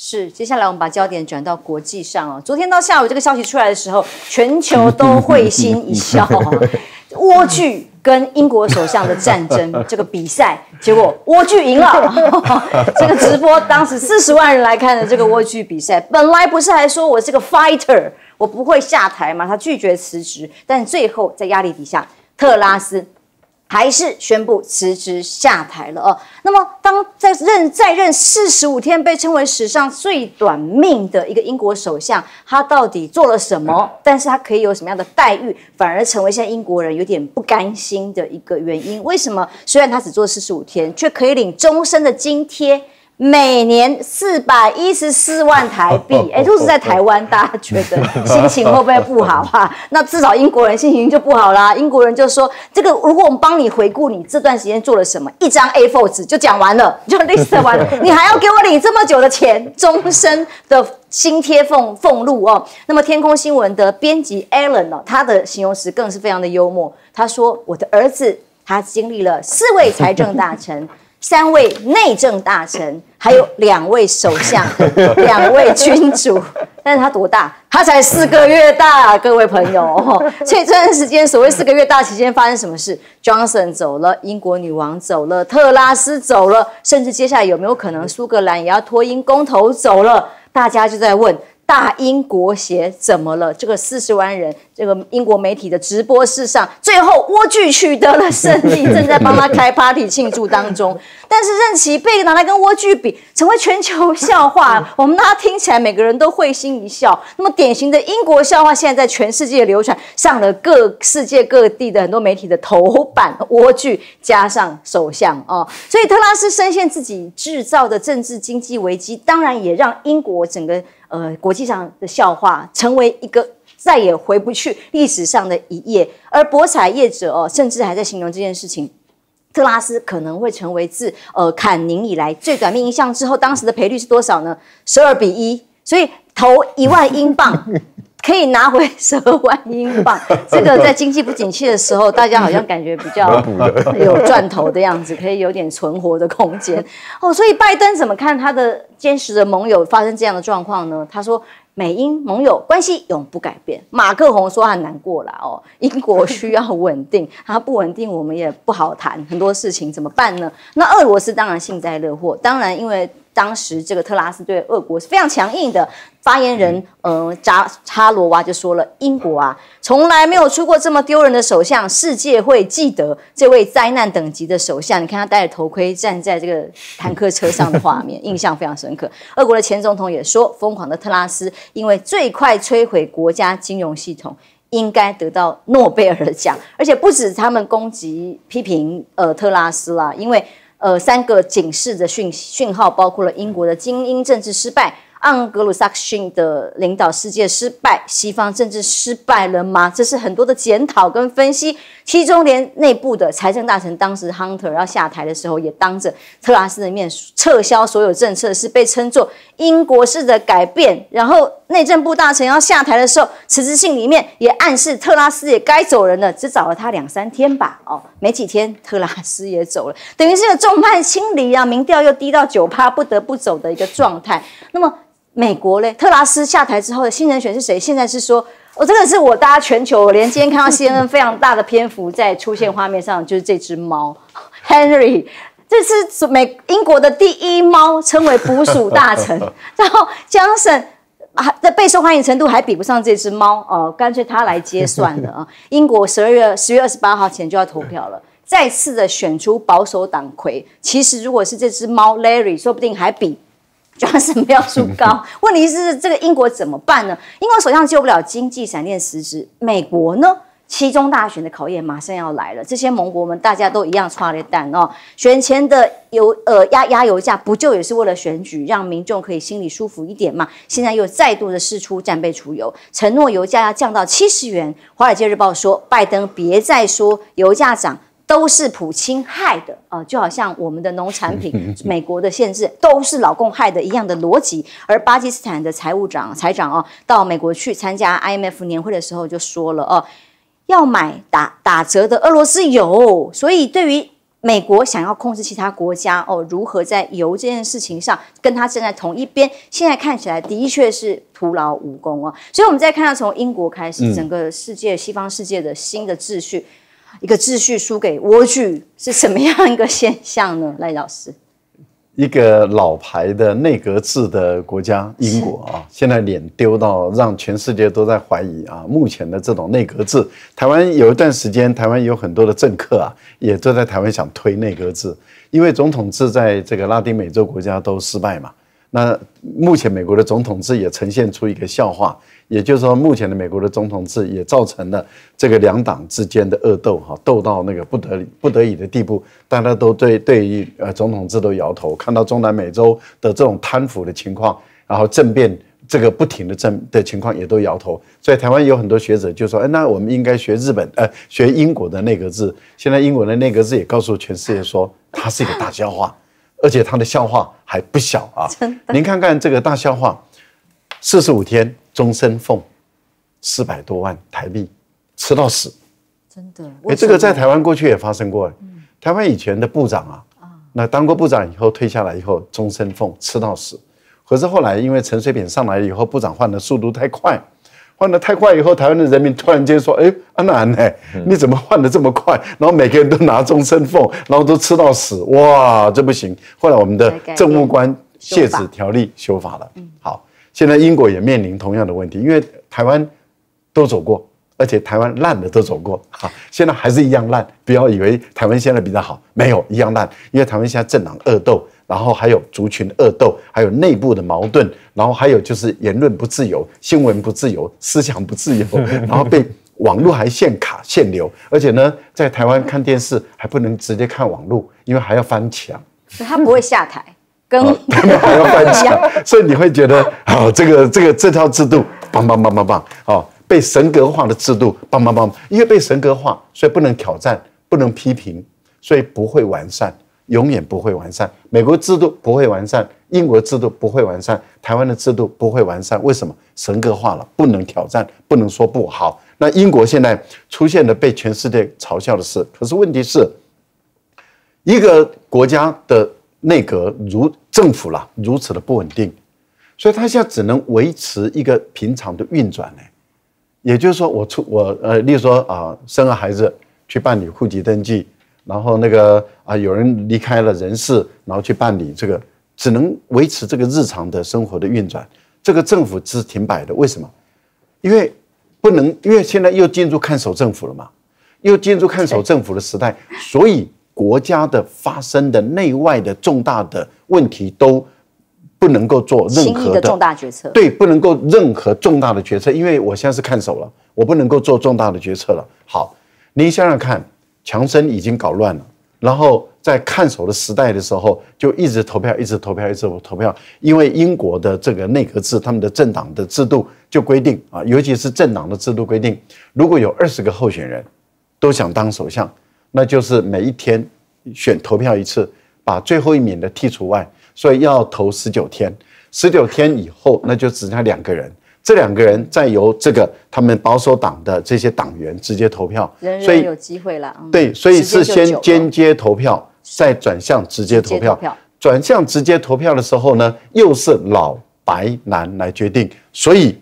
是，接下来我们把焦点转到国际上哦。昨天到下午这个消息出来的时候，全球都会心一笑。莴 苣跟英国首相的战争这个比赛结果，莴苣赢了。这个直播当时四十万人来看的这个莴苣比赛，本来不是还说我是个 fighter，我不会下台嘛，他拒绝辞职，但最后在压力底下，特拉斯。还是宣布辞职下台了哦。那么，当在任在任四十五天，被称为史上最短命的一个英国首相，他到底做了什么？但是，他可以有什么样的待遇，反而成为现在英国人有点不甘心的一个原因？为什么？虽然他只做四十五天，却可以领终身的津贴？每年四百一十四万台币，哎，都是在台湾，大家觉得心情会不会不好啊？那至少英国人心情就不好啦。英国人就说：“这个，如果我们帮你回顾你这段时间做了什么，一张 A4 就讲完了，就 list 完了，你还要给我领这么久的钱，终身的新贴俸俸禄哦。”那么天空新闻的编辑 Alan 哦，他的形容词更是非常的幽默，他说：“我的儿子他经历了四位财政大臣。”三位内政大臣，还有两位首相，两位君主，但是他多大？他才四个月大，各位朋友。所以这段时间，所谓四个月大期间发生什么事？Johnson 走了，英国女王走了，特拉斯走了，甚至接下来有没有可能苏格兰也要脱英公投走了？大家就在问。大英国协怎么了？这个四十万人，这个英国媒体的直播室上，最后莴苣取得了胜利，正在帮他开 party 庆祝当中。但是任其被拿来跟莴苣比，成为全球笑话。我们大家听起来，每个人都会心一笑。那么典型的英国笑话，现在在全世界流传，上了各世界各地的很多媒体的头版。莴苣加上首相啊，所以特拉斯深陷自己制造的政治经济危机，当然也让英国整个。呃，国际上的笑话，成为一个再也回不去历史上的一页。而博彩业者哦，甚至还在形容这件事情，特拉斯可能会成为自呃坎宁以来最短命一项。之后当时的赔率是多少呢？十二比一，所以投一万英镑。可以拿回十万英镑，这个在经济不景气的时候，大家好像感觉比较有赚头的样子，可以有点存活的空间哦。所以拜登怎么看他的坚实的盟友发生这样的状况呢？他说，美英盟友关系永不改变。马克宏说他难过了哦，英国需要稳定，他不稳定我们也不好谈，很多事情怎么办呢？那俄罗斯当然幸灾乐祸，当然因为。当时这个特拉斯对俄国是非常强硬的，发言人，嗯，扎扎罗娃就说了：“英国啊，从来没有出过这么丢人的首相，世界会记得这位灾难等级的首相。你看他戴着头盔站在这个坦克车上的画面，印象非常深刻。”俄国的前总统也说：“疯狂的特拉斯，因为最快摧毁国家金融系统，应该得到诺贝尔奖。”而且不止他们攻击批评，呃，特拉斯啦，因为。呃，三个警示的讯讯号，包括了英国的精英政治失败。盎格鲁撒克逊的领导世界失败，西方政治失败了吗？这是很多的检讨跟分析。其中连内部的财政大臣当时 Hunter 要下台的时候，也当着特拉斯的面撤销所有政策，是被称作英国式的改变。然后内政部大臣要下台的时候，辞职信里面也暗示特拉斯也该走人了，只找了他两三天吧，哦，没几天特拉斯也走了，等于是个众叛亲离啊，民调又低到九趴，不得不走的一个状态。那么。美国嘞，特拉斯下台之后的新人选是谁？现在是说，哦，真的是我大家全球连今天看到 C N 非常大的篇幅在出现画面上就是这只猫 Henry，这是美英国的第一猫，称为捕鼠大臣。然后江省还的备受欢迎程度还比不上这只猫哦，干脆他来接算了啊。英国十二月十月二十八号前就要投票了，再次的选出保守党魁。其实如果是这只猫 Larry，说不定还比。觉得什么要出高？问题是这个英国怎么办呢？英国首相救不了经济闪电辞职，美国呢？七中大选的考验马上要来了，这些盟国们大家都一样搓列蛋哦。选前的油呃压压油价不就也是为了选举，让民众可以心里舒服一点嘛？现在又再度的试出战备储油，承诺油价要降到七十元。华尔街日报说，拜登别再说油价涨。都是普京害的啊，就好像我们的农产品，美国的限制都是老公害的一样的逻辑。而巴基斯坦的财务长财长哦，到美国去参加 IMF 年会的时候就说了哦，要买打打折的俄罗斯油。所以对于美国想要控制其他国家哦，如何在油这件事情上跟他站在同一边，现在看起来的确是徒劳无功哦。所以我们再看到从英国开始，整个世界西方世界的新的秩序。一个秩序输给蜗居是什么样一个现象呢？赖老师，一个老牌的内阁制的国家英国啊，现在脸丢到让全世界都在怀疑啊。目前的这种内阁制，台湾有一段时间，台湾有很多的政客啊，也都在台湾想推内阁制，因为总统制在这个拉丁美洲国家都失败嘛。那目前美国的总统制也呈现出一个笑话。也就是说，目前的美国的总统制也造成了这个两党之间的恶斗，哈，斗到那个不得不得已的地步，大家都对对于呃总统制都摇头。看到中南美洲的这种贪腐的情况，然后政变这个不停的政的情况，也都摇头。所以台湾有很多学者就说：“哎，那我们应该学日本，呃，学英国的内阁制。”现在英国的内阁制也告诉全世界说，它是一个大笑话，而且它的笑话还不小啊！您看看这个大笑话，四十五天。终身俸四百多万台币，吃到死。真的，哎，这个在台湾过去也发生过。嗯，台湾以前的部长啊，啊，那当过部长以后退下来以后，终身俸吃到死。可是后来因为陈水扁上来以后，部长换的速度太快，换的太快以后，台湾的人民突然间说：“哎，阿南呢？你怎么换的这么快？”然后每个人都拿终身俸，然后都吃到死。哇，这不行。后来我们的政务官卸职条例修法了。嗯，好。现在英国也面临同样的问题，因为台湾都走过，而且台湾烂的都走过，哈，现在还是一样烂。不要以为台湾现在比较好，没有一样烂，因为台湾现在政党恶斗，然后还有族群恶斗，还有内部的矛盾，然后还有就是言论不自由，新闻不自由，思想不自由，然后被网络还限卡限流，而且呢，在台湾看电视还不能直接看网络，因为还要翻墙。他不会下台。跟台湾有关系，所以你会觉得啊，这个这个这套制度棒棒棒棒棒，哦，被神格化的制度棒棒棒。因为被神格化，所以不能挑战，不能批评，所以不会完善，永远不会完善。美国制度不会完善，英国制度不会完善，台湾的制度不会完善。为什么？神格化了，不能挑战，不能说不好。那英国现在出现的被全世界嘲笑的事，可是问题是一个国家的。内阁如政府啦，如此的不稳定，所以他现在只能维持一个平常的运转呢。也就是说，我出我呃，例如说啊，生了孩子去办理户籍登记，然后那个啊，有人离开了人世，然后去办理这个，只能维持这个日常的生活的运转。这个政府是停摆的，为什么？因为不能，因为现在又进入看守政府了嘛，又进入看守政府的时代，所以。国家的发生的内外的重大的问题都不能够做任何的重大决策，对，不能够任何重大的决策，因为我现在是看守了，我不能够做重大的决策了。好，您想想看，强生已经搞乱了，然后在看守的时代的时候，就一直投票，一直投票，一直投票，因为英国的这个内阁制，他们的政党的制度就规定啊，尤其是政党的制度规定，如果有二十个候选人都想当首相。那就是每一天选投票一次，把最后一名的剔除外，所以要投十九天。十九天以后，那就只剩下两个人，这两个人再由这个他们保守党的这些党员直接投票，所以有机会了。对，所以是先间接投票，再转向直接投票。转向直接投票的时候呢，又是老白男来决定。所以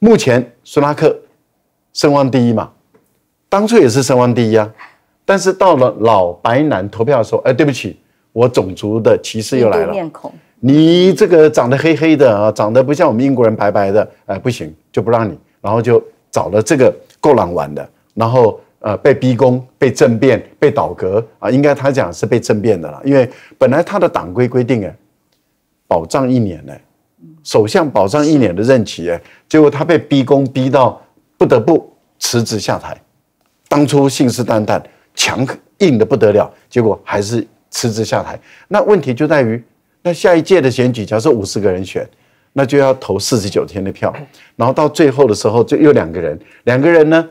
目前苏拉克声望第一嘛，当初也是声望第一啊。但是到了老白男投票的时候，哎，对不起，我种族的歧视又来了。面孔，你这个长得黑黑的啊，长得不像我们英国人白白的，哎，不行，就不让你。然后就找了这个够狼玩的，然后呃，被逼宫、被政变、被倒戈啊，应该他讲是被政变的了，因为本来他的党规规定，哎，保障一年的，首相保障一年的任期，哎，结果他被逼宫逼到不得不辞职下台，当初信誓旦旦。强硬的不得了，结果还是辞职下台。那问题就在于，那下一届的选举，假设五十个人选，那就要投四十九天的票，然后到最后的时候，就又两个人，两个人呢，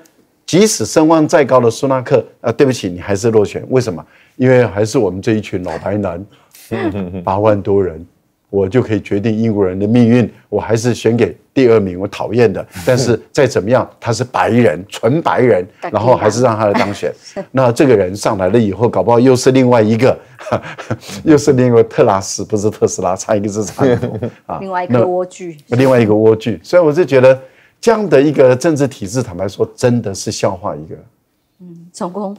即使声望再高的苏纳克啊，对不起，你还是落选。为什么？因为还是我们这一群老白男，八万多人。我就可以决定英国人的命运。我还是选给第二名，我讨厌的。但是再怎么样，他是白人，纯白人，然后还是让他来当选。那这个人上来了以后，搞不好又是另外一个，又是另外特拉斯，不是特斯拉，差一个字差一多啊。另外一个蜗苣。另外一个蜗苣。所以我就觉得这样的一个政治体制，坦白说，真的是笑话一个。嗯，成功。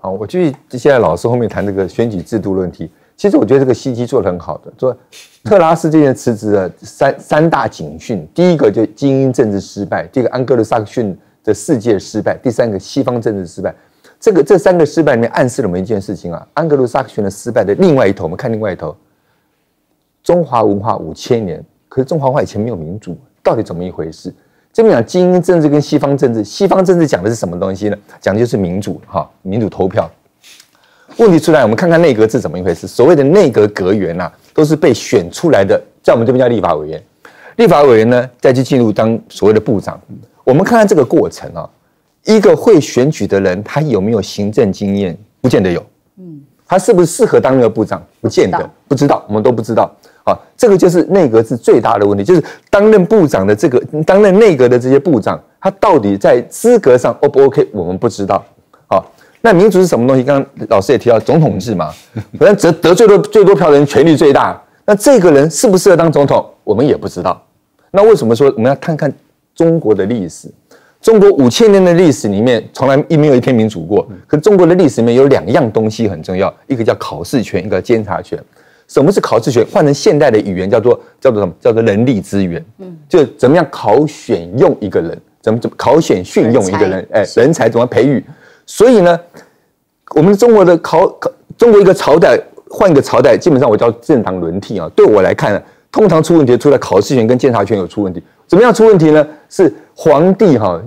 好，我继续现在老师后面谈这个选举制度问题。其实我觉得这个西基做的很好的，做特拉斯这件辞职的三三大警讯，第一个就精英政治失败，第二个安格鲁萨克逊的世界失败，第三个西方政治失败。这个这三个失败里面暗示了我们一件事情啊，安格鲁萨克逊的失败的另外一头，我们看另外一头，中华文化五千年，可是中华文化以前没有民主，到底怎么一回事？这边讲精英政治跟西方政治，西方政治讲的是什么东西呢？讲的就是民主，哈，民主投票。问题出来，我们看看内阁制怎么一回事。所谓的内阁阁员呐，都是被选出来的，在我们这边叫立法委员。立法委员呢，再去进入当所谓的部长。我们看看这个过程啊，一个会选举的人，他有没有行政经验，不见得有。嗯，他是不是适合当那个部长，不见得，不知道，我们都不知道。啊，这个就是内阁制最大的问题，就是担任部长的这个担任内阁的这些部长，他到底在资格上 O 不 OK？我们不知道。那民主是什么东西？刚刚老师也提到总统制嘛，反 正得得罪多最多票的人，权力最大。那这个人适不适合当总统，我们也不知道。那为什么说我们要看看中国的历史？中国五千年的历史里面，从来一没有一天民主过。可中国的历史里面有两样东西很重要，一个叫考试权，一个监察权。什么是考试权？换成现代的语言，叫做叫做什么？叫做人力资源。嗯，就怎么样考选用一个人，怎么怎么考选训用一个人？哎，人才怎么培育？所以呢，我们中国的考考中国一个朝代换一个朝代，基本上我叫政党轮替啊。对我来看呢，通常出问题出在考试权跟监察权有出问题。怎么样出问题呢？是皇帝哈，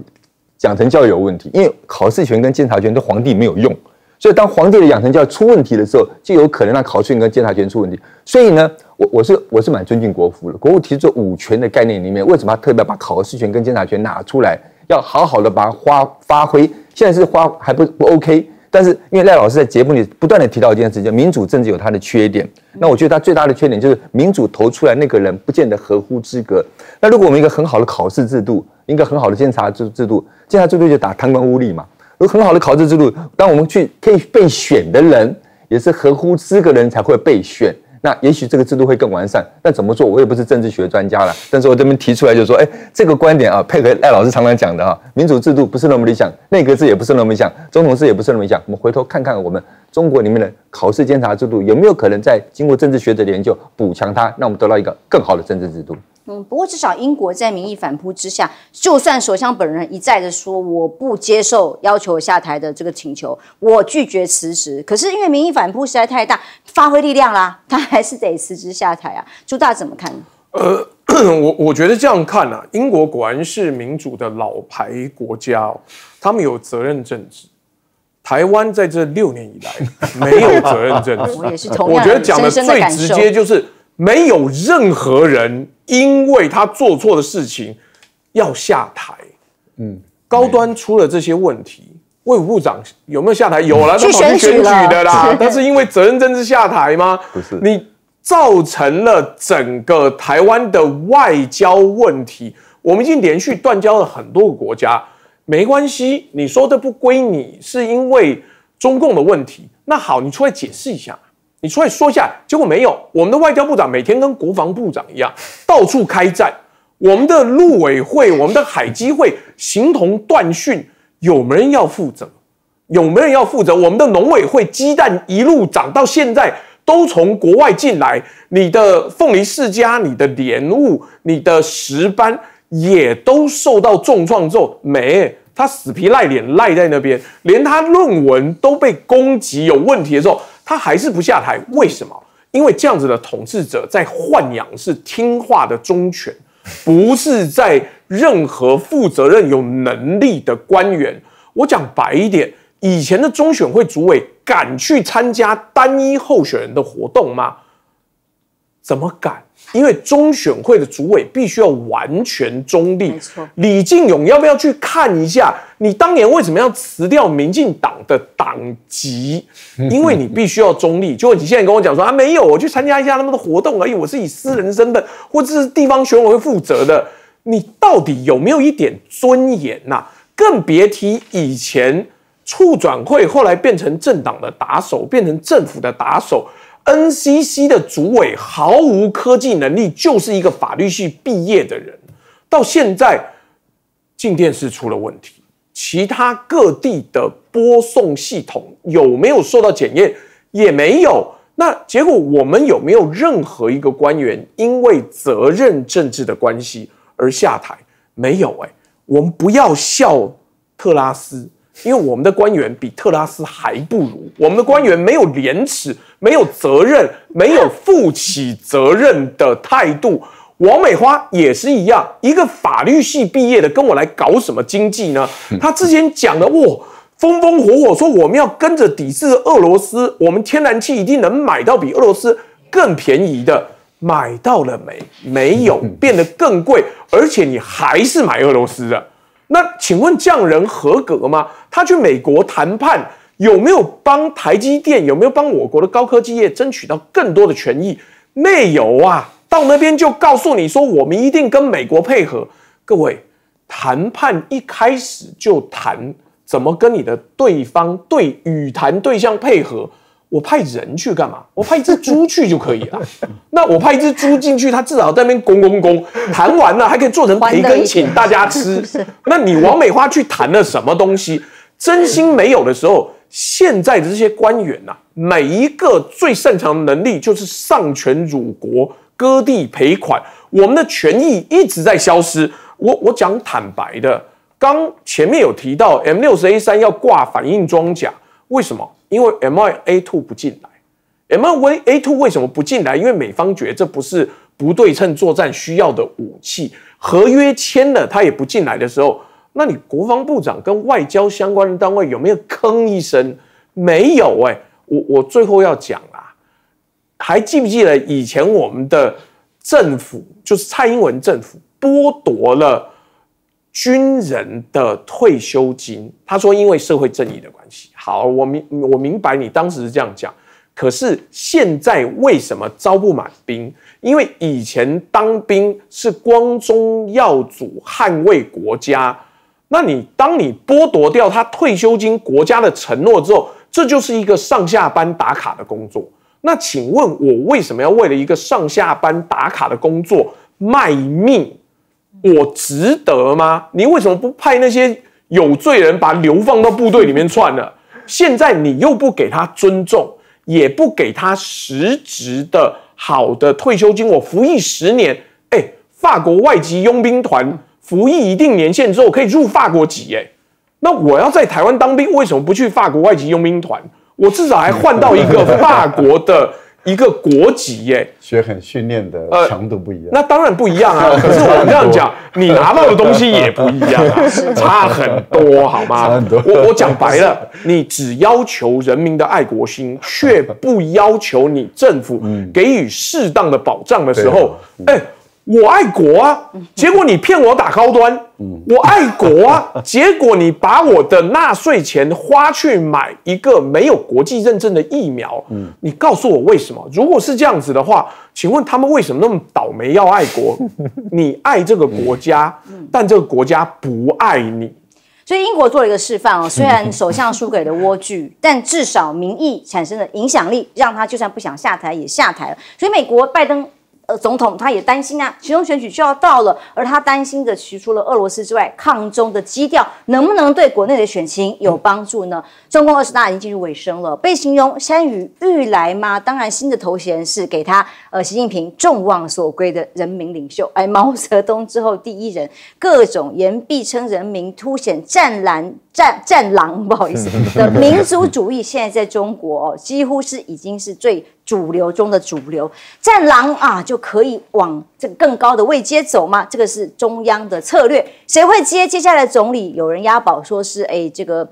养成教育有问题。因为考试权跟监察权对皇帝没有用，所以当皇帝的养成教育出问题的时候，就有可能让考试权跟监察权出问题。所以呢，我我是我是蛮尊敬国父的。国父提出五权的概念里面，为什么要特别把考试权跟监察权拿出来？要好好的把它发发挥，现在是花还不不 OK，但是因为赖老师在节目里不断的提到一件事，叫民主政治有它的缺点。那我觉得它最大的缺点就是民主投出来那个人不见得合乎资格。那如果我们一个很好的考试制度，一个很好的监察制制度，监察制度就打贪官污吏嘛。有很好的考试制度，当我们去可以被选的人，也是合乎资格的人才会被选。那也许这个制度会更完善，那怎么做我也不是政治学专家了。但是我这边提出来就说，哎，这个观点啊，配合赖老师常常讲的啊，民主制度不是那么理想，内阁制也不是那么理想，总统制也不是那么理想。我们回头看看我们中国里面的考试监察制度有没有可能在经过政治学者的研究补强它，让我们得到一个更好的政治制度。嗯，不过至少英国在民意反扑之下，就算首相本人一再的说我不接受要求下台的这个请求，我拒绝辞职，可是因为民意反扑实在太大，发挥力量啦，他还是得辞职下台啊。朱大怎么看呃，我我觉得这样看啊，英国果然是民主的老牌国家，他们有责任政治。台湾在这六年以来没有责任政治。我也是同样最直接就是没有任何人。因为他做错的事情要下台，嗯，高端出了这些问题，魏武部长有没有下台？有啦，去选举的啦。但是因为责任政治下台吗？不是，你造成了整个台湾的外交问题，我们已经连续断交了很多个国家。没关系，你说的不归你，是因为中共的问题。那好，你出来解释一下。你出来说一下，结果没有。我们的外交部长每天跟国防部长一样，到处开战。我们的陆委会、我们的海基会形同断讯，有没有人要负责？有没有人要负责？我们的农委会鸡蛋一路涨到现在都从国外进来，你的凤梨世家、你的莲雾、你的石斑也都受到重创之后没。他死皮赖脸赖在那边，连他论文都被攻击有问题的时候，他还是不下台。为什么？因为这样子的统治者在豢养是听话的忠犬，不是在任何负责任、有能力的官员。我讲白一点，以前的中选会主委敢去参加单一候选人的活动吗？怎么敢？因为中选会的主委必须要完全中立。没错，李进勇要不要去看一下？你当年为什么要辞掉民进党的党籍？因为你必须要中立。就你现在跟我讲说啊，没有，我去参加一下他们的活动而已，我是以私人身份，或者是地方选委会负责的。你到底有没有一点尊严呐？更别提以前促转会，后来变成政党的打手，变成政府的打手。NCC 的主委毫无科技能力，就是一个法律系毕业的人。到现在，静电是出了问题，其他各地的播送系统有没有受到检验，也没有。那结果我们有没有任何一个官员因为责任政治的关系而下台？没有。哎，我们不要笑特拉斯。因为我们的官员比特拉斯还不如，我们的官员没有廉耻，没有责任，没有负起责任的态度。王美花也是一样，一个法律系毕业的，跟我来搞什么经济呢？他之前讲的，哇，风风火火说我们要跟着抵制俄罗斯，我们天然气一定能买到比俄罗斯更便宜的，买到了没？没有，变得更贵，而且你还是买俄罗斯的。那请问匠人合格吗？他去美国谈判有没有帮台积电？有没有帮我国的高科技业争取到更多的权益？没有啊，到那边就告诉你说，我们一定跟美国配合。各位，谈判一开始就谈怎么跟你的对方对与谈对象配合。我派人去干嘛？我派一只猪去就可以了。那我派一只猪进去，它至少在那边拱拱拱，谈完了还可以做成培根，请大家吃。那你王美花去谈了什么东西？真心没有的时候，现在的这些官员呐，每一个最擅长能力就是丧权辱国、割地赔款。我们的权益一直在消失。我我讲坦白的，刚前面有提到 M 六十 A 三要挂反应装甲，为什么？因为 M I A two 不进来，M I A two 为什么不进来？因为美方觉得这不是不对称作战需要的武器，合约签了他也不进来的时候，那你国防部长跟外交相关的单位有没有吭一声？没有哎，我我最后要讲啊，还记不记得以前我们的政府，就是蔡英文政府，剥夺了。军人的退休金，他说因为社会正义的关系。好，我明我明白你当时是这样讲，可是现在为什么招不满兵？因为以前当兵是光宗耀祖、捍卫国家。那你当你剥夺掉他退休金、国家的承诺之后，这就是一个上下班打卡的工作。那请问，我为什么要为了一个上下班打卡的工作卖命？我值得吗？你为什么不派那些有罪人把流放到部队里面串呢？现在你又不给他尊重，也不给他实质的好的退休金。我服役十年，哎，法国外籍佣兵团服役一定年限之后可以入法国籍，哎，那我要在台湾当兵，为什么不去法国外籍佣兵团？我至少还换到一个法国的。一个国籍，耶，学很训练的强度不一样，那当然不一样啊。可是我这样讲，你拿到的东西也不一样啊，差很多，好吗？我我讲白了，你只要求人民的爱国心，却不要求你政府给予适当的保障的时候，哎。我爱国啊，结果你骗我打高端。我爱国啊，结果你把我的纳税钱花去买一个没有国际认证的疫苗。你告诉我为什么？如果是这样子的话，请问他们为什么那么倒霉要爱国？你爱这个国家，但这个国家不爱你。所以英国做了一个示范哦，虽然首相输给了莴苣，但至少民意产生的影响力让他就算不想下台也下台了。所以美国拜登。总统他也担心啊，其中选举就要到了，而他担心的，除了俄罗斯之外，抗中的基调能不能对国内的选情有帮助呢？中共二十大已经进入尾声了，被形容山雨欲来吗？当然，新的头衔是给他呃，习近平众望所归的人民领袖，哎，毛泽东之后第一人，各种言必称人民，凸显战狼战战狼，不好意思 的民族主义，现在在中国几乎是已经是最。主流中的主流，战狼啊就可以往这个更高的位阶走吗？这个是中央的策略。谁会接？接下来总理有人押宝说是，哎，这个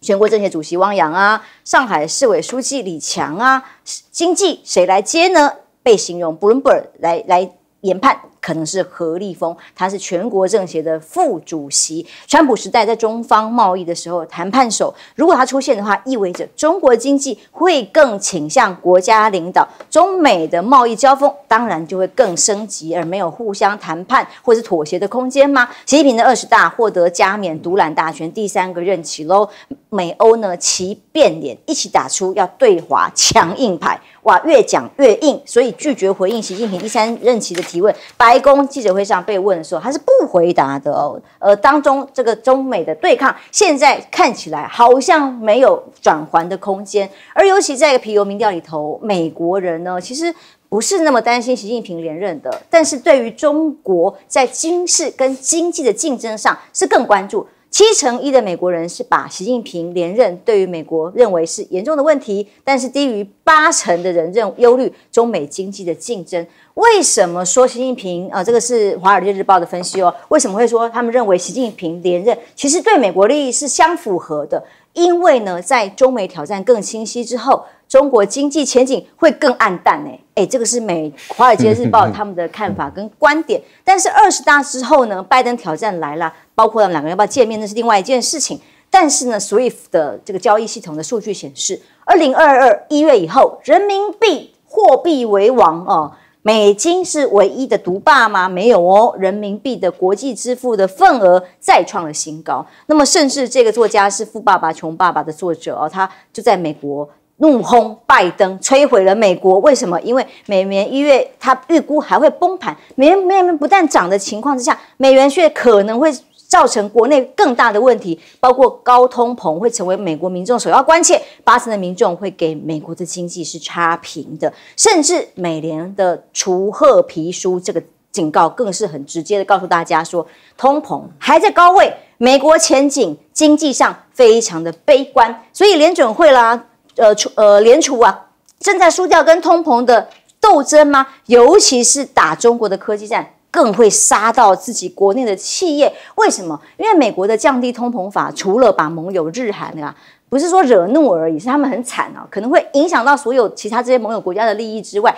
全国政协主席汪洋啊，上海市委书记李强啊，经济谁来接呢？被形容 Bloomberg 来来研判。可能是何立峰，他是全国政协的副主席。川普时代在中方贸易的时候谈判手，如果他出现的话，意味着中国经济会更倾向国家领导。中美的贸易交锋当然就会更升级，而没有互相谈判或者妥协的空间吗？习近平的二十大获得加冕，独揽大权第三个任期喽。美欧呢齐变脸，一起打出要对华强硬牌。哇，越讲越硬，所以拒绝回应习近平第三任期的提问。白宫记者会上被问的时候，他是不回答的哦。呃，当中这个中美的对抗，现在看起来好像没有转圜的空间。而尤其在一个皮尤民调里头，美国人呢其实不是那么担心习近平连任的，但是对于中国在军事跟经济的竞争上，是更关注。七成一的美国人是把习近平连任对于美国认为是严重的问题，但是低于八成的人认忧虑中美经济的竞争。为什么说习近平？呃，这个是《华尔街日报》的分析哦。为什么会说他们认为习近平连任其实对美国利益是相符合的？因为呢，在中美挑战更清晰之后。中国经济前景会更暗淡呢？哎，这个是美《华尔街日报》他们的看法跟观点。但是二十大之后呢，拜登挑战来了，包括他们两个人要不要见面，那是另外一件事情。但是呢，Swift 的这个交易系统的数据显示，二零二二一月以后，人民币货币为王哦，美金是唯一的独霸吗？没有哦，人民币的国际支付的份额再创了新高。那么，甚至这个作家是《富爸爸穷爸爸》的作者哦，他就在美国。怒轰拜登，摧毁了美国。为什么？因为美元一月他预估还会崩盘。美元美元不但涨的情况之下，美元却可能会造成国内更大的问题，包括高通膨会成为美国民众首要关切。八成的民众会给美国的经济是差评的，甚至美联的除褐皮书这个警告更是很直接的告诉大家说，通膨还在高位，美国前景经济上非常的悲观。所以联准会啦。呃，出呃，联储啊，正在输掉跟通膨的斗争吗？尤其是打中国的科技战，更会杀到自己国内的企业。为什么？因为美国的降低通膨法，除了把盟友日韩啊，不是说惹怒而已，是他们很惨啊，可能会影响到所有其他这些盟友国家的利益之外。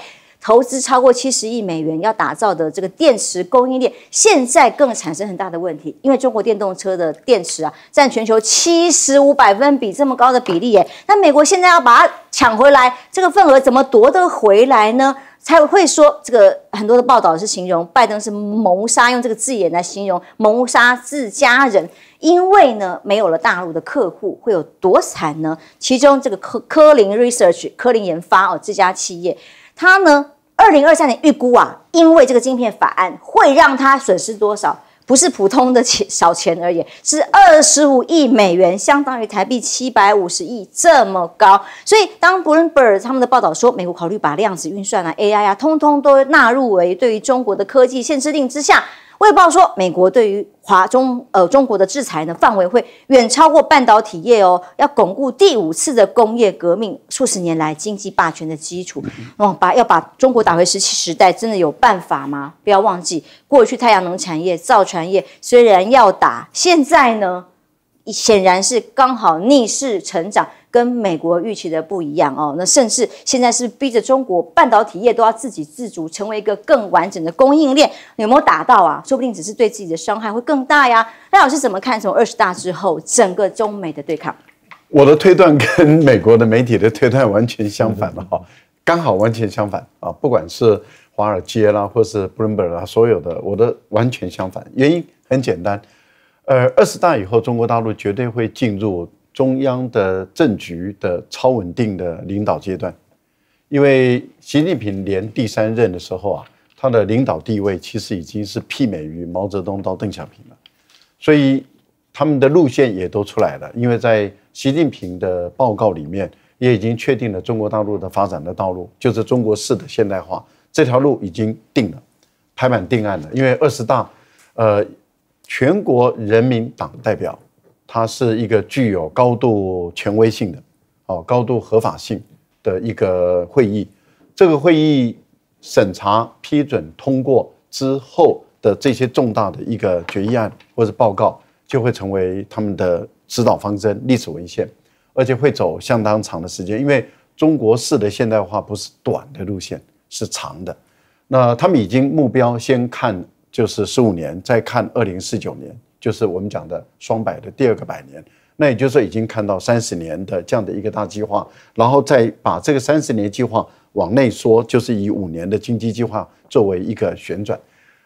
投资超过七十亿美元要打造的这个电池供应链，现在更产生很大的问题，因为中国电动车的电池啊，占全球七十五百分比这么高的比例，耶。那美国现在要把它抢回来，这个份额怎么夺得回来呢？才会说这个很多的报道是形容拜登是谋杀，用这个字眼来形容谋杀自家人，因为呢，没有了大陆的客户会有多惨呢？其中这个科科林 Research 科林研发哦，这家企业，它呢？二零二三年预估啊，因为这个晶片法案会让它损失多少？不是普通的钱小钱而已，是二十五亿美元，相当于台币七百五十亿这么高。所以，当 Bloomberg 他们的报道说，美国考虑把量子运算啊、AI 啊，通通都纳入为对于中国的科技限制令之下。外报》说，美国对于华中呃中国的制裁呢，范围会远超过半导体业哦，要巩固第五次的工业革命数十年来经济霸权的基础哦，把要把中国打回石器时代，真的有办法吗？不要忘记，过去太阳能产业、造船业虽然要打，现在呢，显然是刚好逆势成长。跟美国预期的不一样哦，那甚至现在是逼着中国半导体业都要自给自足，成为一个更完整的供应链，有没有达到啊？说不定只是对自己的伤害会更大呀。赖老师怎么看从二十大之后整个中美的对抗？我的推断跟美国的媒体的推断完全相反了哈，刚好完全相反啊！不管是华尔街啦，或是布伦 r 尔啦，所有的，我的完全相反。原因很简单，呃，二十大以后中国大陆绝对会进入。中央的政局的超稳定的领导阶段，因为习近平连第三任的时候啊，他的领导地位其实已经是媲美于毛泽东到邓小平了，所以他们的路线也都出来了。因为在习近平的报告里面，也已经确定了中国大陆的发展的道路，就是中国式的现代化这条路已经定了，拍板定案了。因为二十大，呃，全国人民党代表。它是一个具有高度权威性的、哦，高度合法性的一个会议。这个会议审查、批准、通过之后的这些重大的一个决议案或者报告，就会成为他们的指导方针、历史文献，而且会走相当长的时间，因为中国式的现代化不是短的路线，是长的。那他们已经目标先看就是十五年，再看二零四九年。就是我们讲的双百的第二个百年，那也就是说已经看到三十年的这样的一个大计划，然后再把这个三十年计划往内缩，就是以五年的经济计划作为一个旋转。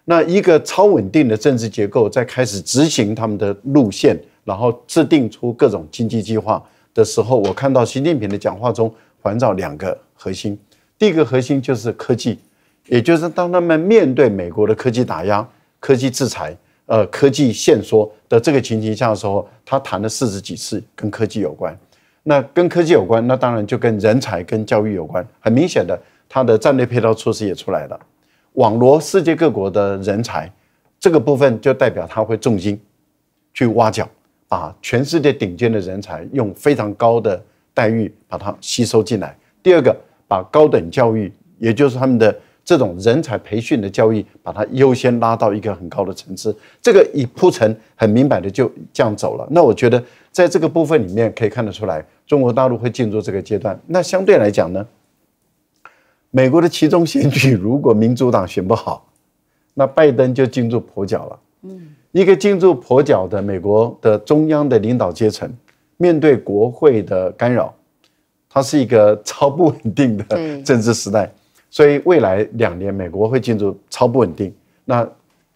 那一个超稳定的政治结构在开始执行他们的路线，然后制定出各种经济计划的时候，我看到习近平的讲话中环绕两个核心，第一个核心就是科技，也就是当他们面对美国的科技打压、科技制裁。呃，科技限缩的这个情形下的时候，他谈了四十几次跟科技有关。那跟科技有关，那当然就跟人才跟教育有关。很明显的，他的战略配套措施也出来了，网罗世界各国的人才，这个部分就代表他会重金去挖角，把全世界顶尖的人才用非常高的待遇把它吸收进来。第二个，把高等教育，也就是他们的。这种人才培训的教育，把它优先拉到一个很高的层次，这个一铺成，很明白的就这样走了。那我觉得，在这个部分里面可以看得出来，中国大陆会进入这个阶段。那相对来讲呢，美国的其中选举，如果民主党选不好，那拜登就进入跛脚了。嗯，一个进入跛脚的美国的中央的领导阶层，面对国会的干扰，它是一个超不稳定的政治时代。所以未来两年，美国会进入超不稳定。那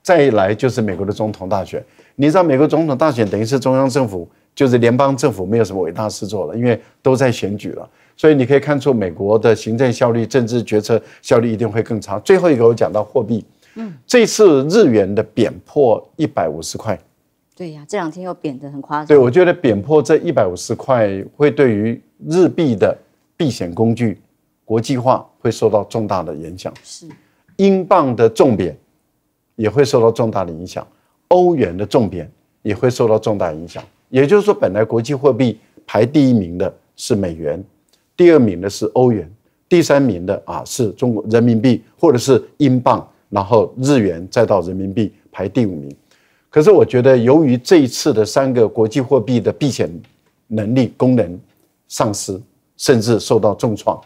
再来就是美国的总统大选。你知道，美国总统大选等于是中央政府，就是联邦政府，没有什么伟大事做了，因为都在选举了。所以你可以看出，美国的行政效率、政治决策效率一定会更差。最后一个，我讲到货币，嗯，这次日元的贬破一百五十块，对呀，这两天又贬得很夸张。对，我觉得贬破这一百五十块，会对于日币的避险工具国际化。会受到重大的影响，是英镑的重贬也会受到重大的影响，欧元的重贬也会受到重大影响。也就是说，本来国际货币排第一名的是美元，第二名的是欧元，第三名的啊是中国人民币或者是英镑，然后日元再到人民币排第五名。可是我觉得，由于这一次的三个国际货币的避险能力功能丧失，甚至受到重创。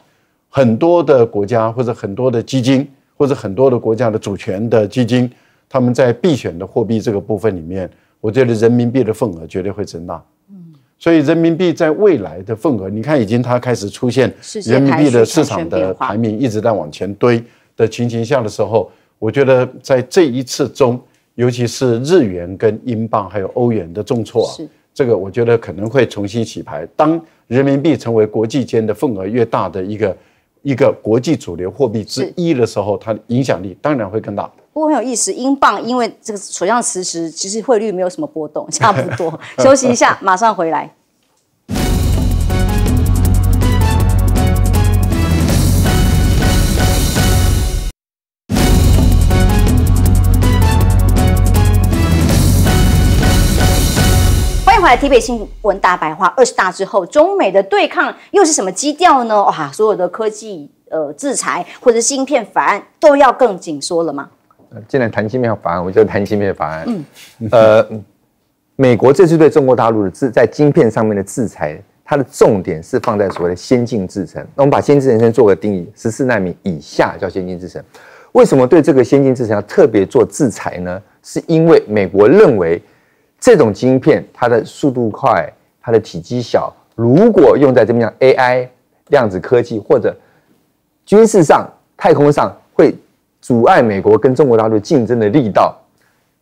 很多的国家或者很多的基金或者很多的国家的主权的基金，他们在必选的货币这个部分里面，我觉得人民币的份额绝对会增大。嗯，所以人民币在未来的份额，你看已经它开始出现人民币的市场的排名一直在往前堆的情形下的时候，我觉得在这一次中，尤其是日元跟英镑还有欧元的重挫，啊。这个我觉得可能会重新洗牌。当人民币成为国际间的份额越大的一个。一个国际主流货币之一的时候，它的影响力当然会更大。不过很有意思，英镑因为这个首相辞职，其实汇率没有什么波动，差不多。休息一下，马上回来。台北新闻大白话，二十大之后，中美的对抗又是什么基调呢？哇，所有的科技呃制裁或者芯片法案都要更紧缩了吗？既然谈芯片法案，我就谈芯片法案。嗯，呃，美国这次对中国大陆的制在芯片上面的制裁，它的重点是放在所谓的先进制程。那我们把先进制程做个定义，十四纳米以下叫先进制程。为什么对这个先进制程要特别做制裁呢？是因为美国认为。这种晶片，它的速度快，它的体积小。如果用在怎么样 AI、量子科技或者军事上、太空上，会阻碍美国跟中国大陆竞争的力道。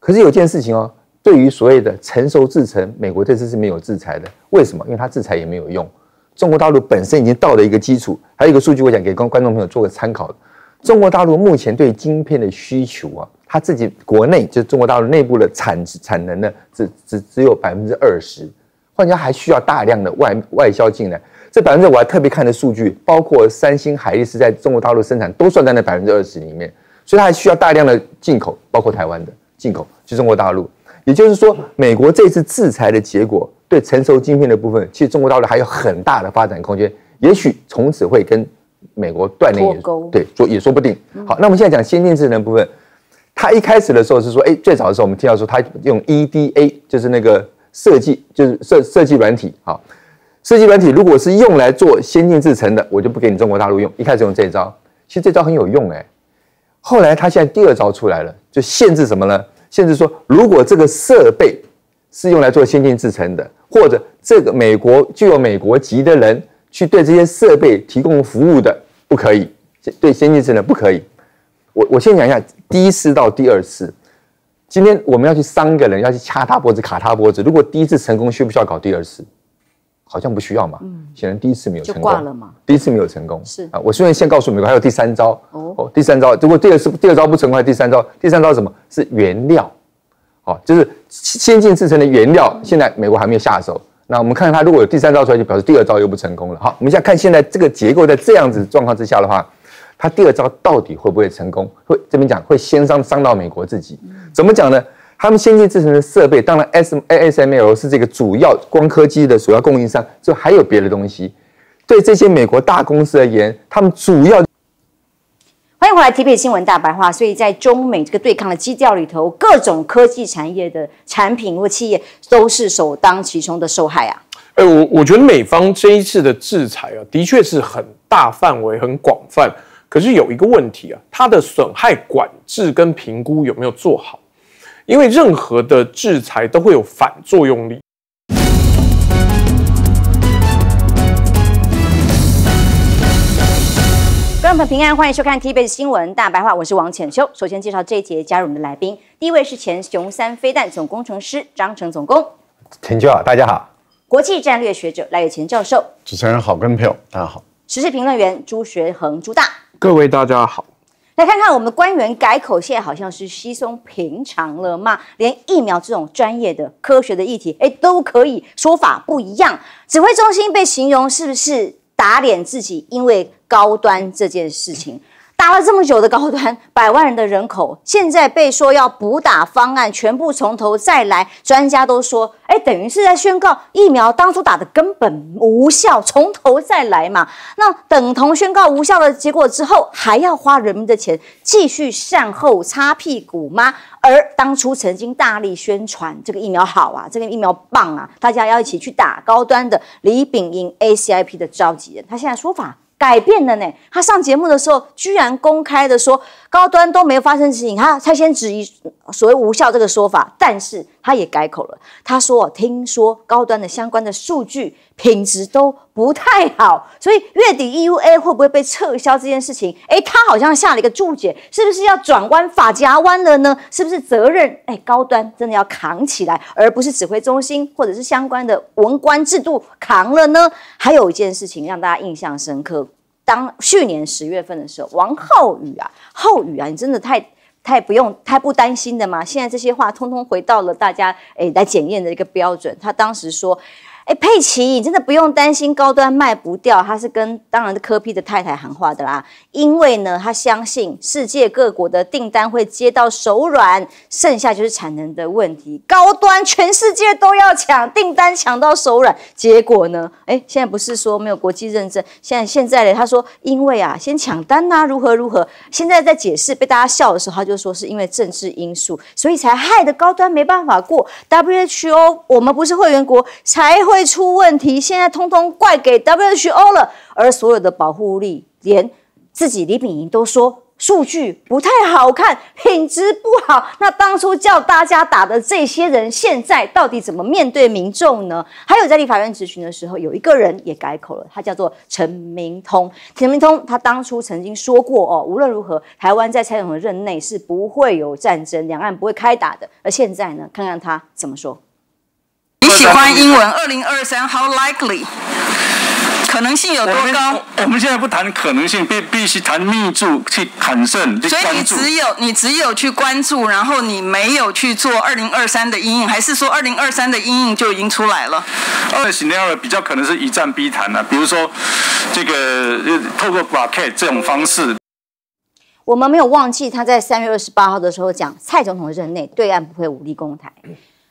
可是有件事情哦，对于所谓的成熟制程，美国这次是没有制裁的。为什么？因为它制裁也没有用。中国大陆本身已经到了一个基础。还有一个数据，我想给观观众朋友做个参考中国大陆目前对晶片的需求啊。他自己国内就是中国大陆内部的产值产能呢，只只只有百分之二十，换句话还需要大量的外外销进来。这百分之我还特别看的数据，包括三星、海力士在中国大陆生产都算在那百分之二十里面，所以它还需要大量的进口，包括台湾的进口去中国大陆。也就是说，美国这次制裁的结果，对成熟晶片的部分，其实中国大陆还有很大的发展空间，也许从此会跟美国断联，对，说也说不定。好，那我们现在讲先进智能部分。他一开始的时候是说，哎，最早的时候我们听到说他用 EDA，就是那个设计，就是设设计软体，哈，设计软体如果是用来做先进制程的，我就不给你中国大陆用。一开始用这招，其实这招很有用，哎。后来他现在第二招出来了，就限制什么呢？限制说，如果这个设备是用来做先进制程的，或者这个美国具有美国籍的人去对这些设备提供服务的，不可以，对先进制程不可以。我我先讲一下第一次到第二次，今天我们要去三个人要去掐他脖子卡他脖子。如果第一次成功，需不需要搞第二次？好像不需要嘛。嗯，显然第一次没有成功。挂了嘛。第一次没有成功。是啊，我虽然先告诉美国还有第三招。哦。第三招，如果第二次第二招不成功，第三招第三招什么是原料？哦，就是先进制成的原料，现在美国还没有下手。那我们看看他如果有第三招出来，就表示第二招又不成功了。好，我们现在看现在这个结构在这样子状况之下的话。他第二招到底会不会成功？会这边讲会先伤伤到美国自己，怎么讲呢？他们先进制成的设备，当然 S A S M L 是这个主要光科技的主要供应商，就还有别的东西。对这些美国大公司而言，他们主要欢迎回来。T P 新闻大白话，所以在中美这个对抗的基调里头，各种科技产业的产品或企业都是首当其冲的受害啊。哎，我我觉得美方这一次的制裁啊，的确是很大范围、很广泛。可是有一个问题啊，它的损害管制跟评估有没有做好？因为任何的制裁都会有反作用力。观众朋友，平安，欢迎收看 t b 北新闻大白话，我是王浅秋。首先介绍这一节加入我们的来宾，第一位是前雄三飞弹总工程师张成总工。浅秋啊，大家好。国际战略学者赖月乾教授。主持人郝朋票，大家好。时事评论员朱学恒朱大。各位大家好，来看看我们的官员改口，现在好像是稀松平常了吗？连疫苗这种专业的科学的议题，哎，都可以说法不一样。指挥中心被形容是不是打脸自己？因为高端这件事情。打了这么久的高端，百万人的人口，现在被说要补打方案，全部从头再来。专家都说，哎，等于是在宣告疫苗当初打的根本无效，从头再来嘛。那等同宣告无效的结果之后，还要花人民的钱继续善后、擦屁股吗？而当初曾经大力宣传这个疫苗好啊，这个疫苗棒啊，大家要一起去打高端的李秉英 ACIP 的召集人，他现在说法。改变了呢，他上节目的时候居然公开的说高端都没有发生事情，他他先质疑所谓无效这个说法，但是他也改口了，他说我听说高端的相关的数据品质都。不太好，所以月底 E U A 会不会被撤销这件事情？哎，他好像下了一个注解，是不是要转弯法夹弯了呢？是不是责任哎，高端真的要扛起来，而不是指挥中心或者是相关的文官制度扛了呢？还有一件事情让大家印象深刻，当去年十月份的时候，王浩宇啊，浩宇啊，你真的太太不用太不担心的吗？现在这些话通通回到了大家哎来检验的一个标准，他当时说。哎，佩奇，你真的不用担心高端卖不掉。他是跟当然科批的太太喊话的啦，因为呢，他相信世界各国的订单会接到手软，剩下就是产能的问题。高端全世界都要抢订单，抢到手软。结果呢，哎，现在不是说没有国际认证，现在现在呢，他说因为啊，先抢单啊，如何如何。现在在解释被大家笑的时候，他就说是因为政治因素，所以才害得高端没办法过。WHO，我们不是会员国，才会。会出问题，现在通通怪给 WHO 了，而所有的保护力，连自己李炳银都说数据不太好看，品质不好。那当初叫大家打的这些人，现在到底怎么面对民众呢？还有在立法院质询的时候，有一个人也改口了，他叫做陈明通。陈明通他当初曾经说过哦，无论如何，台湾在蔡总统任内是不会有战争，两岸不会开打的。而现在呢，看看他怎么说。你喜欢英文？二零二三，How likely？可能性有多高？我们现在不谈可能性，必必须谈密注去抗胜。所以你只有你只有去关注，然后你没有去做二零二三的阴影，还是说二零二三的阴影就已经出来了二 c e 二比较可能是一战必谈啊，比如说这个透过 b a c k 这种方式。我们没有忘记他在三月二十八号的时候讲，蔡总统任内，对岸不会武力攻台。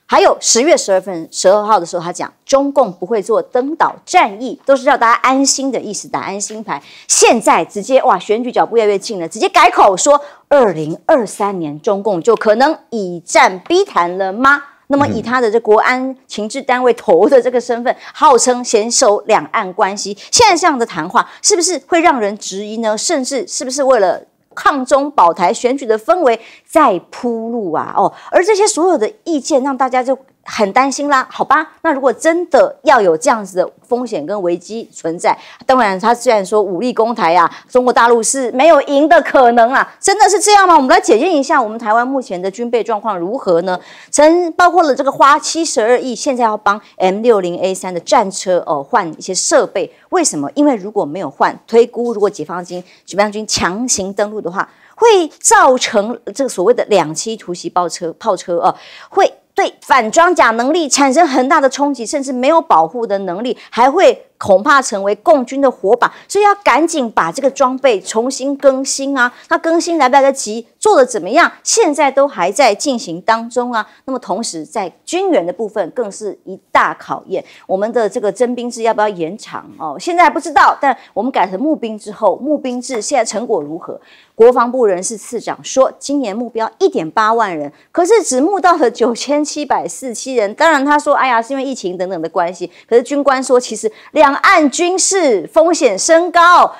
还有十月十二份十二号的时候，他讲中共不会做登岛战役，都是叫大家安心的意思，打安心牌。现在直接哇，选举脚步越来越近了，直接改口说二零二三年中共就可能以战逼谈了吗？那么以他的这国安情治单位头的这个身份，号称娴熟两岸关系，现在这样的谈话是不是会让人质疑呢？甚至是不是为了？抗中保台选举的氛围在铺路啊！哦，而这些所有的意见，让大家就。很担心啦，好吧。那如果真的要有这样子的风险跟危机存在，当然他虽然说武力攻台啊，中国大陆是没有赢的可能啦。真的是这样吗？我们来检验一下，我们台湾目前的军备状况如何呢？曾包括了这个花七十二亿，现在要帮 M 六零 A 三的战车哦换一些设备，为什么？因为如果没有换，推估如果解放军、解放军强行登陆的话，会造成这个所谓的两栖突袭包车、炮车哦会。对反装甲能力产生很大的冲击，甚至没有保护的能力，还会。恐怕成为共军的火把，所以要赶紧把这个装备重新更新啊！那更新来不来得及？做的怎么样？现在都还在进行当中啊！那么同时在军援的部分更是一大考验，我们的这个征兵制要不要延长哦？现在不知道，但我们改成募兵之后，募兵制现在成果如何？国防部人事次长说，今年目标一点八万人，可是只募到了九千七百四七人。当然他说，哎呀，是因为疫情等等的关系。可是军官说，其实两岸军事风险升高，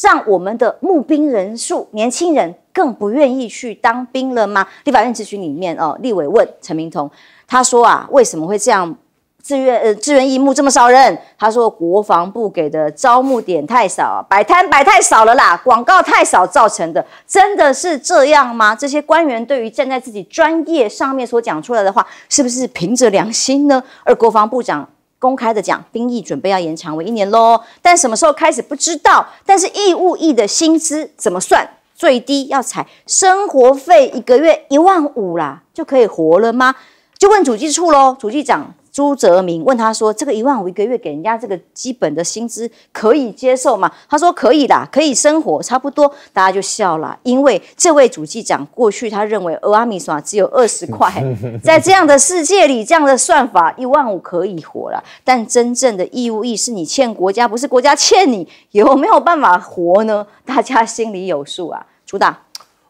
让我们的募兵人数、年轻人更不愿意去当兵了吗？立法院咨询里面哦，立委问陈明通，他说啊，为什么会这样自愿呃自愿义募这么少人？他说国防部给的招募点太少，摆摊摆太少了啦，广告太少造成的，真的是这样吗？这些官员对于站在自己专业上面所讲出来的话，是不是凭着良心呢？而国防部长。公开的讲，兵役准备要延长为一年喽，但什么时候开始不知道。但是义务役的薪资怎么算？最低要采生活费一个月一万五啦，就可以活了吗？就问主计处喽，主计长。朱泽明问他说：“这个一万五一个月给人家这个基本的薪资可以接受吗？”他说：“可以啦，可以生活，差不多。”大家就笑了，因为这位主计长过去他认为欧阿米耍只有二十块，在这样的世界里，这样的算法一万五可以活了。但真正的义务役是你欠国家，不是国家欠你，有没有办法活呢？大家心里有数啊，朱大。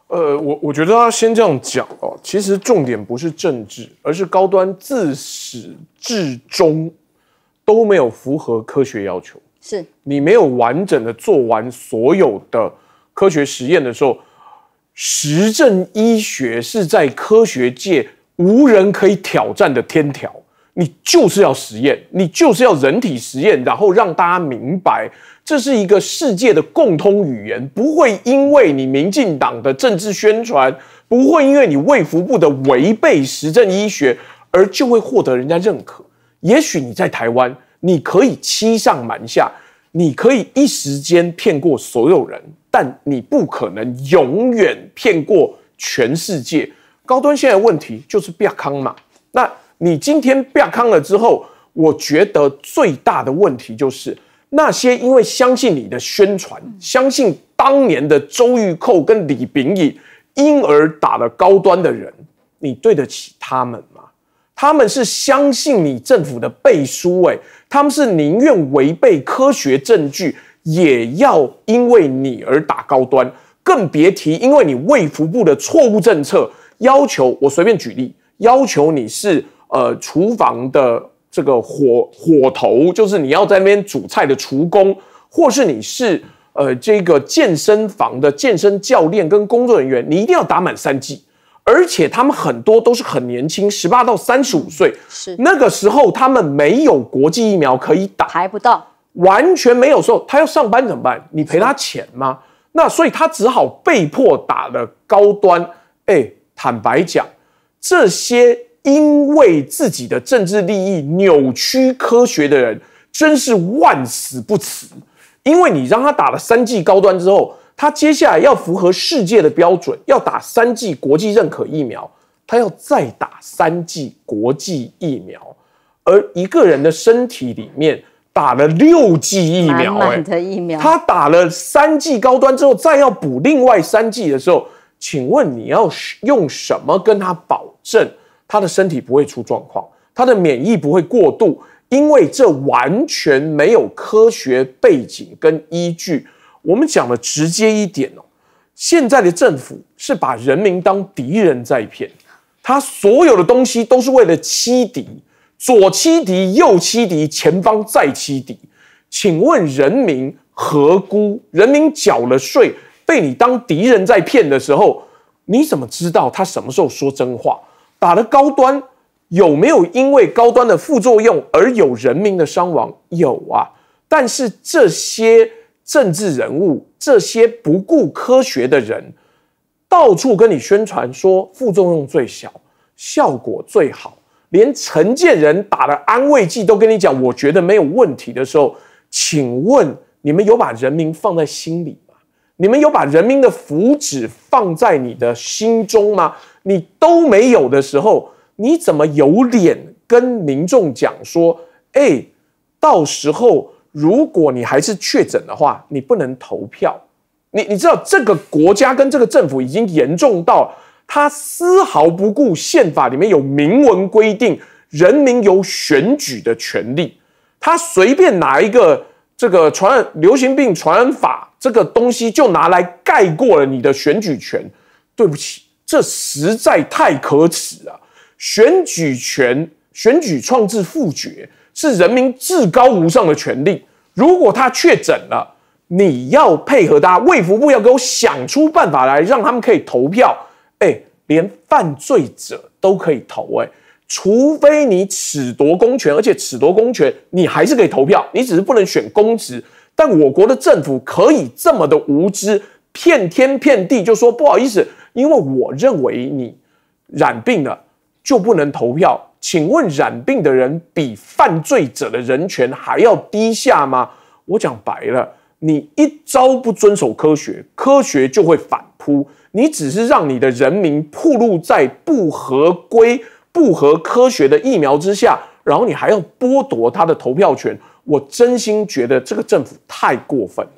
呃，我我觉得要先这样讲哦，其实重点不是政治，而是高端自始至终都没有符合科学要求。是，你没有完整的做完所有的科学实验的时候，实证医学是在科学界无人可以挑战的天条。你就是要实验，你就是要人体实验，然后让大家明白。这是一个世界的共通语言，不会因为你民进党的政治宣传，不会因为你卫福部的违背实证医学而就会获得人家认可。也许你在台湾，你可以欺上瞒下，你可以一时间骗过所有人，但你不可能永远骗过全世界。高端现在问题就是 b i 嘛？那你今天 b i 了之后，我觉得最大的问题就是。那些因为相信你的宣传，相信当年的周玉蔻跟李炳义，因而打了高端的人，你对得起他们吗？他们是相信你政府的背书，诶，他们是宁愿违背科学证据，也要因为你而打高端，更别提因为你卫福部的错误政策，要求我随便举例，要求你是呃厨房的。这个火火头就是你要在那边煮菜的厨工，或是你是呃这个健身房的健身教练跟工作人员，你一定要打满三剂，而且他们很多都是很年轻，十八到三十五岁，是那个时候他们没有国际疫苗可以打，还不到，完全没有时候，他要上班怎么办？你赔他钱吗？那所以他只好被迫打了高端。哎，坦白讲，这些。因为自己的政治利益扭曲科学的人，真是万死不辞。因为你让他打了三剂高端之后，他接下来要符合世界的标准，要打三剂国际认可疫苗，他要再打三剂国际疫苗。而一个人的身体里面打了六剂疫苗，哎，的疫苗，他打了三剂高端之后，再要补另外三剂的时候，请问你要用什么跟他保证？他的身体不会出状况，他的免疫不会过度，因为这完全没有科学背景跟依据。我们讲的直接一点哦，现在的政府是把人民当敌人在骗，他所有的东西都是为了欺敌，左欺敌，右欺敌，前方再欺敌。请问人民何辜？人民缴了税，被你当敌人在骗的时候，你怎么知道他什么时候说真话？打了高端，有没有因为高端的副作用而有人民的伤亡？有啊。但是这些政治人物、这些不顾科学的人，到处跟你宣传说副作用最小、效果最好，连陈建人打了安慰剂都跟你讲我觉得没有问题的时候，请问你们有把人民放在心里吗？你们有把人民的福祉放在你的心中吗？你都没有的时候，你怎么有脸跟民众讲说？哎，到时候如果你还是确诊的话，你不能投票。你你知道这个国家跟这个政府已经严重到他丝毫不顾宪法里面有明文规定，人民有选举的权利。他随便拿一个这个传染流行病传染法这个东西就拿来盖过了你的选举权。对不起。这实在太可耻了！选举权、选举创制复决是人民至高无上的权利。如果他确诊了，你要配合他，卫福部要给我想出办法来，让他们可以投票。哎，连犯罪者都可以投，哎，除非你褫夺公权，而且褫夺公权，你还是可以投票，你只是不能选公职。但我国的政府可以这么的无知，骗天骗地，就说不好意思。因为我认为你染病了就不能投票，请问染病的人比犯罪者的人权还要低下吗？我讲白了，你一招不遵守科学，科学就会反扑。你只是让你的人民暴露在不合规、不合科学的疫苗之下，然后你还要剥夺他的投票权。我真心觉得这个政府太过分了。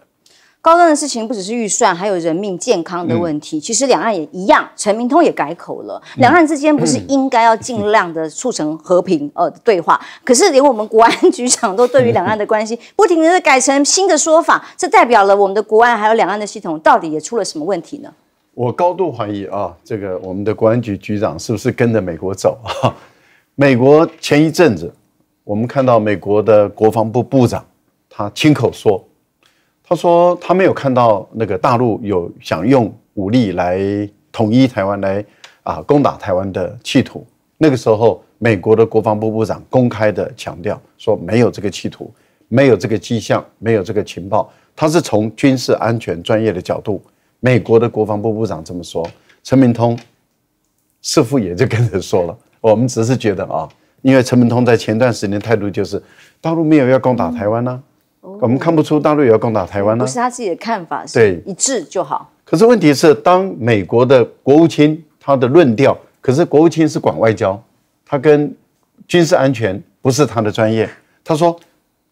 高端的事情不只是预算，还有人命健康的问题。其实两岸也一样，陈明通也改口了。两岸之间不是应该要尽量的促成和平呃对话？可是连我们国安局长都对于两岸的关系不停的改成新的说法，这代表了我们的国安还有两岸的系统到底也出了什么问题呢？我高度怀疑啊，这个我们的国安局局长是不是跟着美国走啊？美国前一阵子，我们看到美国的国防部部长他亲口说。他说，他没有看到那个大陆有想用武力来统一台湾、来啊攻打台湾的企图。那个时候，美国的国防部部长公开的强调说，没有这个企图，没有这个迹象，没有这个情报。他是从军事安全专业的角度，美国的国防部部长这么说。陈明通似乎也就跟着说了。我们只是觉得啊，因为陈明通在前段时间态度就是，大陆没有要攻打台湾呢。我们看不出大陆也要攻打台湾了，不是他自己的看法，对一致就好。可是问题是，当美国的国务卿他的论调，可是国务卿是管外交，他跟军事安全不是他的专业。他说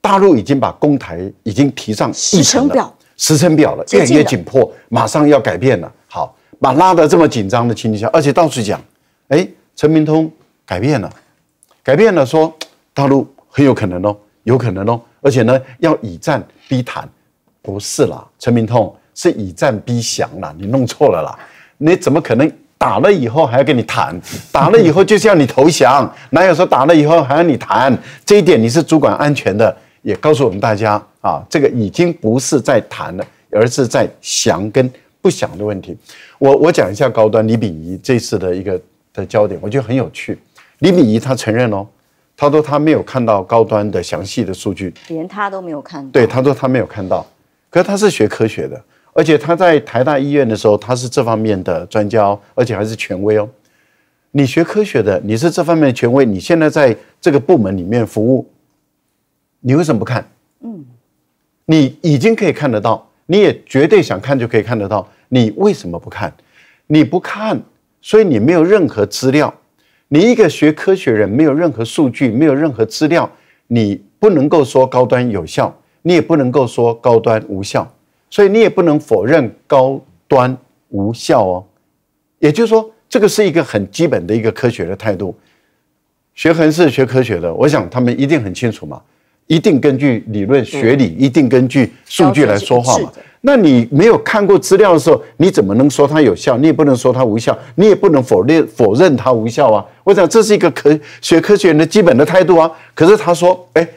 大陆已经把攻台已经提上日程表，时程表了，越来越紧迫，马上要改变了。好，把拉得这么紧张的情况下，而且到处讲，哎，陈明通改变了，改变了，说大陆很有可能哦，有可能哦。而且呢，要以战逼谈，不是啦，陈明通是以战逼降啦，你弄错了啦！你怎么可能打了以后还要跟你谈？打了以后就是要你投降，哪有说打了以后还要你谈？这一点你是主管安全的，也告诉我们大家啊，这个已经不是在谈了，而是在降跟不降的问题。我我讲一下高端李炳仪这次的一个的焦点，我觉得很有趣。李炳仪他承认喽。他说他没有看到高端的详细的数据，连他都没有看。对，他说他没有看到，可是他是学科学的，而且他在台大医院的时候，他是这方面的专家，而且还是权威哦。你学科学的，你是这方面的权威，你现在在这个部门里面服务，你为什么不看？嗯，你已经可以看得到，你也绝对想看就可以看得到，你为什么不看？你不看，所以你没有任何资料。你一个学科学人，没有任何数据，没有任何资料，你不能够说高端有效，你也不能够说高端无效，所以你也不能否认高端无效哦。也就是说，这个是一个很基本的一个科学的态度。学恒是学科学的，我想他们一定很清楚嘛，一定根据理论学理，一定根据数据来说话嘛。那你没有看过资料的时候，你怎么能说它有效？你也不能说它无效，你也不能否认否认它无效啊！我想这是一个科学科学人的基本的态度啊。可是他说，哎，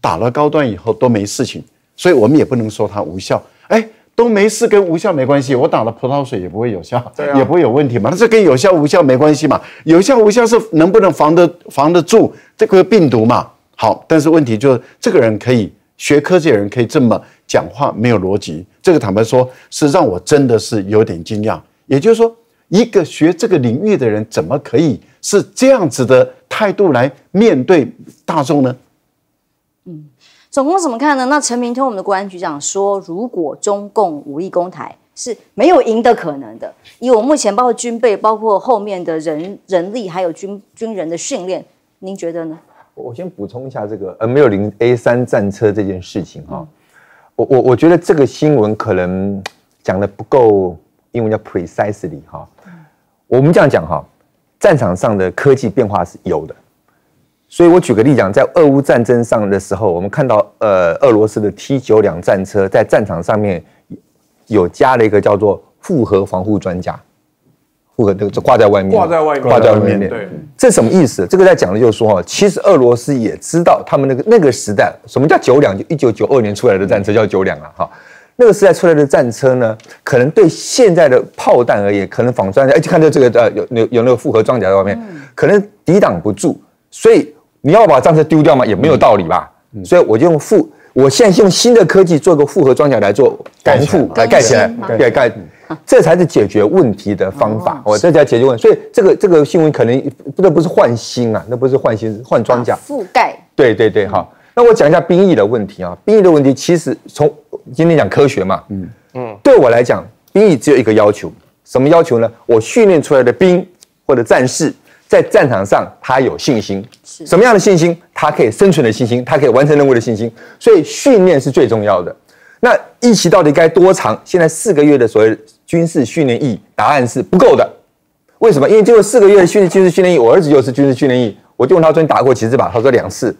打了高端以后都没事情，所以我们也不能说它无效。哎，都没事跟无效没关系，我打了葡萄水也不会有效，也不会有问题嘛。这跟有效无效没关系嘛？有效无效是能不能防得防得住这个病毒嘛？好，但是问题就是，这个人可以学科学人可以这么讲话，没有逻辑。这个坦白说，是让我真的是有点惊讶。也就是说，一个学这个领域的人，怎么可以是这样子的态度来面对大众呢？嗯，总共怎么看呢？那陈明通，我们的国安局长说，如果中共武力攻台是没有赢的可能的。以我目前包括军备，包括后面的人人力，还有军军人的训练，您觉得呢？我先补充一下这个呃，没有零 A 三战车这件事情哈。我我我觉得这个新闻可能 讲的不够，英文叫 precisely 哈。我们这样讲哈，战场上的科技变化是有的。所以我举个例讲，在俄乌战争上的时候，我们看到呃俄罗斯的 T92 战车在战场上面有加了一个叫做复合防护装甲。复合这个挂在外面，挂在外面，挂在外面。对，这什么意思？这个在讲的就是说其实俄罗斯也知道，他们那个那个时代，什么叫九两？就一九九二年出来的战车叫九两啊哈。那个时代出来的战车呢，可能对现在的炮弹而言，可能仿装甲，而且看到这个呃有有有那个复合装甲在外面，可能抵挡不住。所以你要把战车丢掉吗？也没有道理吧。所以我就用复。我现在用新的科技做个复合装甲来做防护来盖起来盖，这才是解决问题的方法。我这才解决问题。所以这个这个新闻可能那不是换新啊，那不是换新换装甲覆盖。对对对，好。那我讲一下兵役的问题啊，兵役的问题其实从今天讲科学嘛，嗯嗯，对我来讲，兵役只有一个要求，什么要求呢？我训练出来的兵或者战士。在战场上，他有信心，什么样的信心？他可以生存的信心，他可以完成任务的信心。所以训练是最重要的。那一期到底该多长？现在四个月的所谓军事训练意义，答案是不够的。为什么？因为就是四个月训军事训练意义。我儿子又是军事训练意义，我就问他：“说你打过几次吧？”他说两次，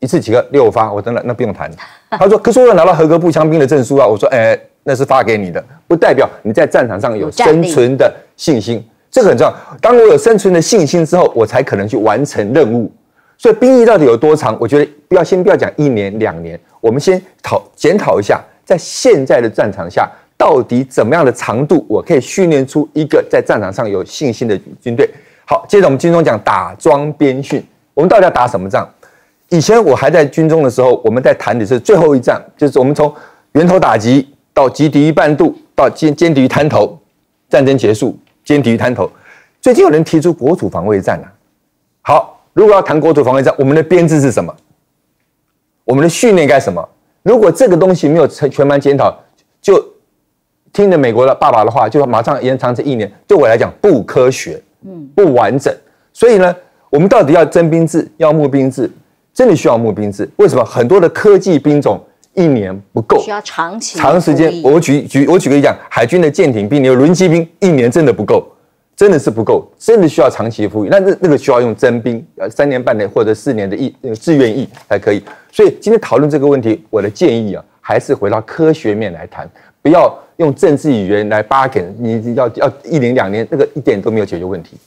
一次几个？六发。我真的那不用谈。他说：“可是我有拿到合格步枪兵的证书啊。”我说：“哎，那是发给你的，不代表你在战场上有生存的信心。”这个很重要。当我有生存的信心之后，我才可能去完成任务。所以兵役到底有多长？我觉得不要先不要讲一年两年，我们先讨检讨一下，在现在的战场下，到底怎么样的长度，我可以训练出一个在战场上有信心的军队。好，接着我们军中讲打装边训，我们到底要打什么仗？以前我还在军中的时候，我们在谈的是最后一仗，就是我们从源头打击到击敌一半度，到歼歼敌于滩头，战争结束。歼抵御滩头，最近有人提出国土防卫战啊。好，如果要谈国土防卫战，我们的编制是什么？我们的训练该什么？如果这个东西没有全全盘检讨，就听着美国的爸爸的话，就马上延长这一年，对我来讲不科学，嗯，不完整。所以呢，我们到底要征兵制，要募兵制？真的需要募兵制？为什么？很多的科技兵种。一年不够，需要长期、长时间。我举举我举个例讲，海军的舰艇兵、你有轮机兵，一年真的不够，真的是不够，真的需要长期服役。那那那个需要用征兵，呃，三年、半的或者四年的一呃志愿役才可以。所以今天讨论这个问题，我的建议啊，还是回到科学面来谈，不要用政治语言来 bargain。你要要一年两年，那个一点都没有解决问题。